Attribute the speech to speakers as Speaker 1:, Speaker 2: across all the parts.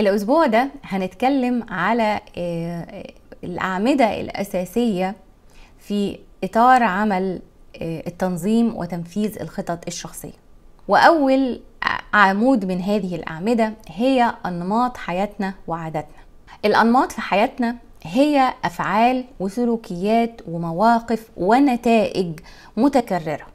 Speaker 1: الأسبوع ده هنتكلم على آه، آه، الأعمدة الأساسية في إطار عمل آه، التنظيم وتنفيذ الخطط الشخصية وأول عمود من هذه الأعمدة هي أنماط حياتنا وعاداتنا الأنماط في حياتنا هي أفعال وسلوكيات ومواقف ونتائج متكررة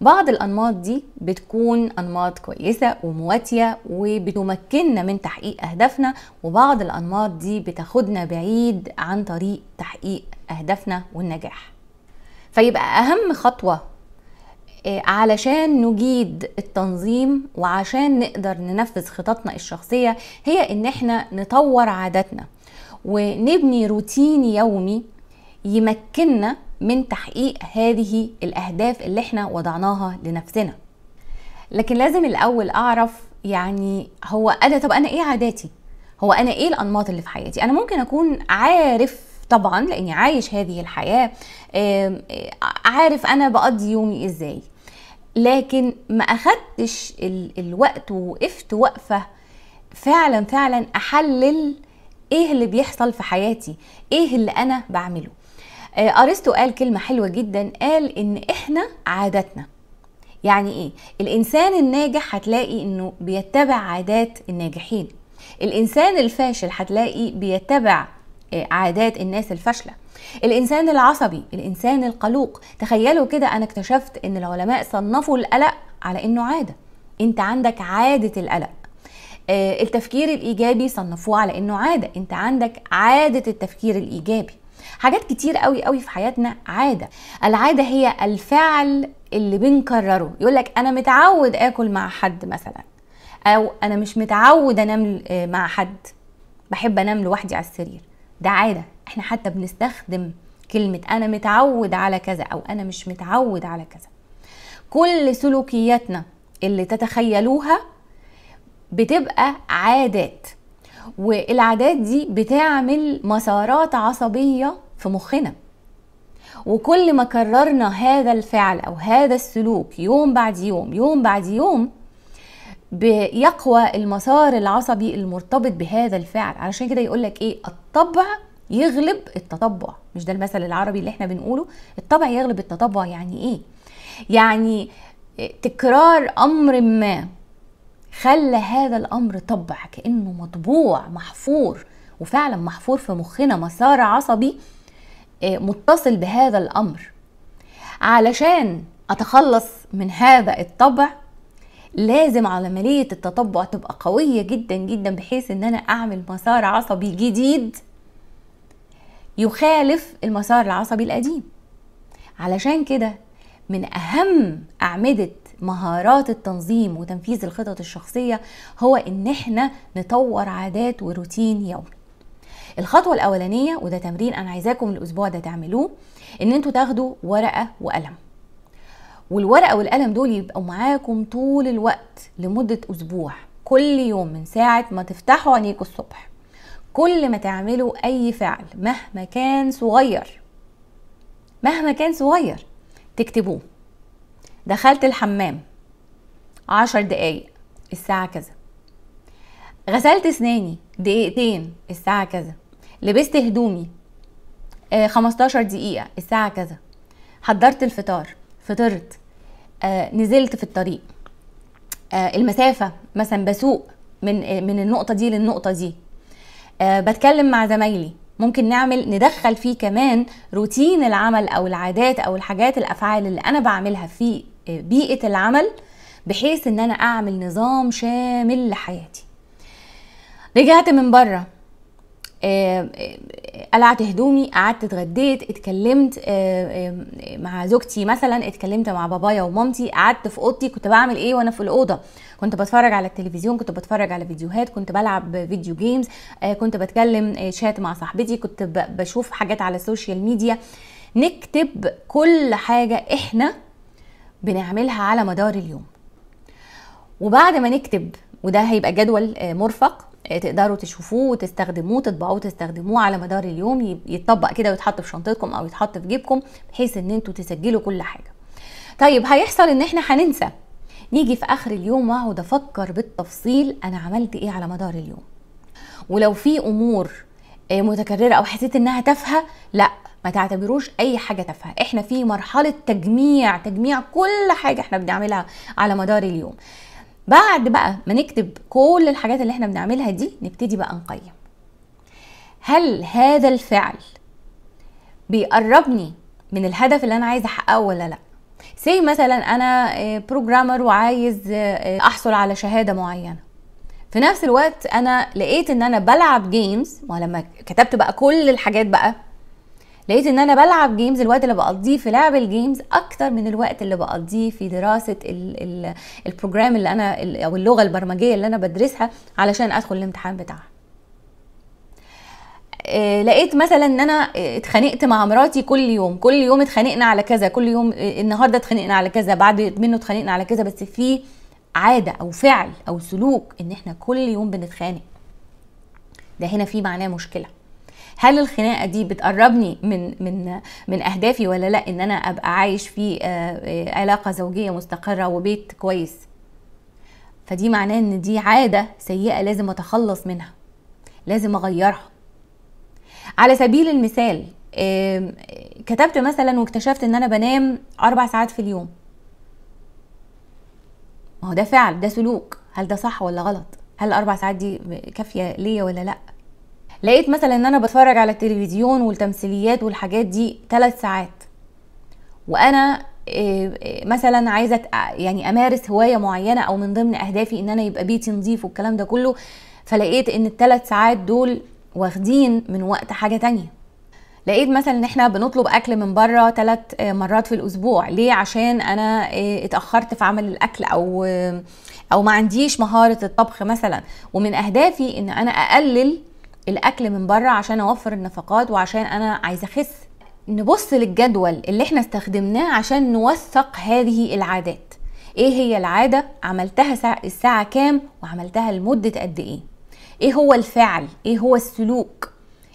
Speaker 1: بعض الأنماط دي بتكون أنماط كويسة ومواتية وبتمكننا من تحقيق أهدافنا وبعض الأنماط دي بتاخدنا بعيد عن طريق تحقيق أهدافنا والنجاح فيبقى أهم خطوة آه، علشان نجيد التنظيم وعشان نقدر ننفذ خططنا الشخصية هي إن احنا نطور عاداتنا ونبني روتين يومي يمكننا من تحقيق هذه الاهداف اللي احنا وضعناها لنفسنا لكن لازم الاول اعرف يعني هو انا طب انا ايه عاداتي هو انا ايه الانماط اللي في حياتي انا ممكن اكون عارف طبعا لاني عايش هذه الحياه آه، عارف انا بقضي يومي ازاي لكن ما اخدتش الوقت ووقفت وقفه فعلا فعلا احلل ايه اللي بيحصل في حياتي ايه اللي انا بعمله آه، ارسطو قال كلمه حلوه جدا قال ان احنا عاداتنا يعني ايه الانسان الناجح هتلاقي انه بيتبع عادات الناجحين الانسان الفاشل هتلاقي بيتبع آه، عادات الناس الفاشله الانسان العصبي الانسان القلوق تخيلوا كده انا اكتشفت ان العلماء صنفوا القلق على انه عاده انت عندك عاده القلق آه، التفكير الايجابي صنفوه على انه عاده انت عندك عاده التفكير الايجابي حاجات كتير قوي قوي في حياتنا عاده العاده هي الفعل اللي بنكرره يقول لك انا متعود اكل مع حد مثلا او انا مش متعود انام مع حد بحب انام لوحدي على السرير ده عاده احنا حتى بنستخدم كلمه انا متعود على كذا او انا مش متعود على كذا كل سلوكياتنا اللي تتخيلوها بتبقى عادات والعادات دي بتعمل مسارات عصبيه في مخنا وكل ما كررنا هذا الفعل او هذا السلوك يوم بعد يوم يوم بعد يوم بيقوى المسار العصبي المرتبط بهذا الفعل علشان كده يقول لك ايه الطبع يغلب التطبع مش ده المثل العربي اللي احنا بنقوله الطبع يغلب التطبع يعني ايه يعني تكرار امر ما خلى هذا الامر طبع كانه مطبوع محفور وفعلا محفور في مخنا مسار عصبي آه، متصل بهذا الامر علشان اتخلص من هذا الطبع لازم عملية التطبع تبقى قوية جدا جدا بحيث ان انا اعمل مسار عصبي جديد يخالف المسار العصبي القديم علشان كده من اهم اعمدة مهارات التنظيم وتنفيذ الخطط الشخصية هو ان احنا نطور عادات وروتين يومي الخطوه الاولانيه وده تمرين انا عايزاكم الاسبوع ده تعملوه ان انتوا تاخدوا ورقه وقلم والورقه والقلم دول يبقوا معاكم طول الوقت لمده اسبوع كل يوم من ساعه ما تفتحوا عينيكوا الصبح كل ما تعملوا اي فعل مهما كان صغير مهما كان صغير تكتبوه دخلت الحمام عشر دقايق الساعة كذا غسلت اسناني دقيقتين الساعة كذا لبست هدومي آه 15 دقيقة الساعة كذا حضرت الفطار فطرت آه نزلت في الطريق آه المسافة مثلا بسوق من آه من النقطة دي للنقطة دي آه بتكلم مع زمايلي ممكن نعمل ندخل فيه كمان روتين العمل او العادات او الحاجات الافعال اللي انا بعملها في آه، بيئه العمل بحيث ان انا اعمل نظام شامل لحياتي رجعت من بره آه، آه، قلعت هدومي قعدت اتغديت اتكلمت آه، مع زوجتي مثلا اتكلمت مع بابايا ومامتي قعدت في اوضتي كنت بعمل ايه وانا في الاوضه كنت بتفرج على التلفزيون كنت بتفرج على فيديوهات كنت بلعب فيديو جيمز كنت بتكلم شات مع صاحبتي كنت بشوف حاجات على السوشيال ميديا نكتب كل حاجه احنا بنعملها على مدار اليوم وبعد ما نكتب وده هيبقى جدول مرفق تقدروا تشوفوه وتستخدموه تطبقوه وتستخدموه على مدار اليوم يتطبق كده ويتحط في شنطتكم او يتحط في جيبكم بحيث ان انتوا تسجلوا كل حاجه طيب هيحصل ان احنا هننسى نيجي في اخر اليوم واقعد افكر بالتفصيل انا عملت ايه على مدار اليوم ولو في امور آه، متكرره او حسيت انها تافهه لا ما تعتبروش اي حاجه تافهه احنا في مرحله تجميع تجميع كل حاجه احنا بنعملها على مدار اليوم بعد بقى ما نكتب كل الحاجات اللي احنا بنعملها دي نبتدي بقى نقيم هل هذا الفعل بيقربني من الهدف اللي انا عايزه احققه ولا لا سي مثلا انا بروجرامر آه، وعايز آه، آه، احصل على شهاده معينه في نفس الوقت انا لقيت ان انا بلعب جيمز ولما كتبت بقى كل الحاجات بقى لقيت ان انا بلعب جيمز الوقت اللي بقضيه في لعب الجيمز اكتر من الوقت اللي بقضيه في دراسه البروجرام اللي انا او اللغه البرمجيه اللي انا بدرسها علشان ادخل الامتحان بتاعها آه، لقيت مثلا ان انا آه، اتخانقت مع مراتي كل يوم كل يوم اتخانقنا على كذا كل يوم آه، النهارده اتخانقنا على كذا بعد منه اتخانقنا على كذا بس في عاده او فعل او سلوك ان احنا كل يوم بنتخانق ده هنا في معناه مشكله هل الخناقه دي بتقربني من من من اهدافي ولا لا ان انا ابقى عايش في آه، آه، علاقه زوجيه مستقره وبيت كويس فدي معناه ان دي عاده سيئه لازم اتخلص منها لازم اغيرها على سبيل المثال كتبت مثلا واكتشفت ان انا بنام اربع ساعات في اليوم ما هو ده فعل ده سلوك هل ده صح ولا غلط هل الاربع ساعات دي كافيه ليا ولا لا لقيت مثلا ان انا بتفرج على التلفزيون والتمثيليات والحاجات دي ثلاث ساعات وانا آه، آه، مثلا عايزه يعني امارس هوايه معينه او من ضمن اهدافي ان انا يبقى بيتي نظيف والكلام ده كله فلقيت ان الثلاث ساعات دول واخدين من وقت حاجه تانية لقيت مثلا ان احنا بنطلب اكل من بره ثلاث آه، مرات في الاسبوع ليه عشان انا اتاخرت في عمل الاكل او او ما عنديش مهاره الطبخ مثلا ومن اهدافي ان انا اقلل الاكل من بره عشان اوفر النفقات وعشان انا عايزه اخس نبص للجدول اللي احنا استخدمناه عشان نوثق هذه العادات ايه هي العاده عملتها الساعه كام وعملتها لمده قد ايه ايه هو الفعل ايه هو السلوك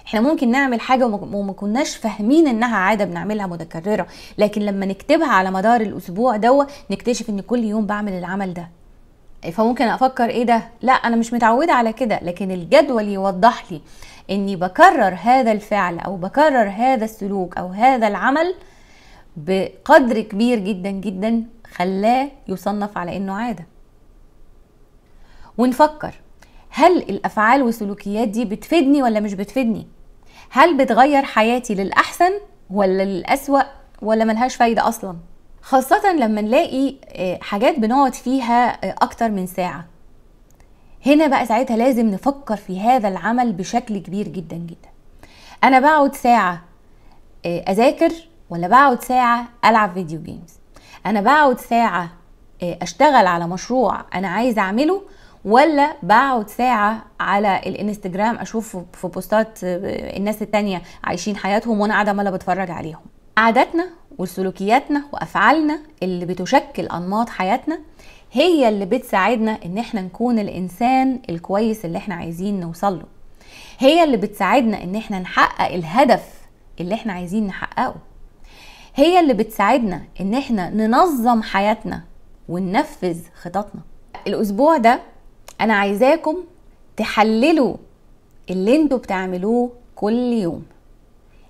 Speaker 1: احنا ممكن نعمل حاجه وما كناش فاهمين انها عاده بنعملها متكرره لكن لما نكتبها على مدار الاسبوع دوت نكتشف ان كل يوم بعمل العمل ده فممكن افكر ايه ده لا انا مش متعوده على كده لكن الجدول يوضح لي اني بكرر هذا الفعل او بكرر هذا السلوك او هذا العمل بقدر كبير جدا جدا خلاه يصنف على انه عاده ونفكر هل الافعال والسلوكيات دي بتفيدني ولا مش بتفيدني هل بتغير حياتي للاحسن ولا للاسوا ولا ملهاش فايده اصلا خاصة لما نلاقي آه، حاجات بنقعد فيها آه، أكتر من ساعة هنا بقى ساعتها لازم نفكر في هذا العمل بشكل كبير جدا جدا أنا بقعد ساعة آه، أذاكر ولا بقعد ساعة ألعب فيديو جيمز أنا بقعد ساعة أشتغل على مشروع أنا عايز أعمله ولا بقعد ساعة على الانستجرام أشوف في بوستات الناس التانية عايشين حياتهم وأنا قاعدة عمالة بتفرج عليهم عادتنا وسلوكياتنا وافعالنا اللي بتشكل انماط حياتنا هي اللي بتساعدنا ان احنا نكون الانسان الكويس اللي احنا عايزين نوصل له هي اللي بتساعدنا ان احنا نحقق الهدف اللي احنا عايزين نحققه هي اللي بتساعدنا ان احنا ننظم حياتنا وننفذ خططنا الاسبوع ده انا عايزاكم تحللوا اللي انتوا بتعملوه كل يوم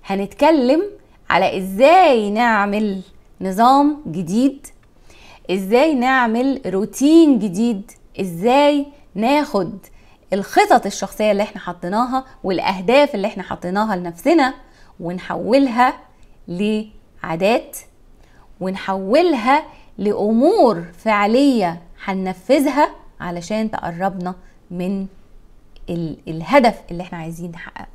Speaker 1: هنتكلم على ازاي نعمل نظام جديد ازاي نعمل روتين جديد ازاي ناخد الخطط الشخصيه اللي احنا حطيناها والاهداف اللي احنا حطيناها لنفسنا ونحولها لعادات ونحولها لامور فعليه هننفذها علشان تقربنا من الهدف اللي احنا عايزين نحققه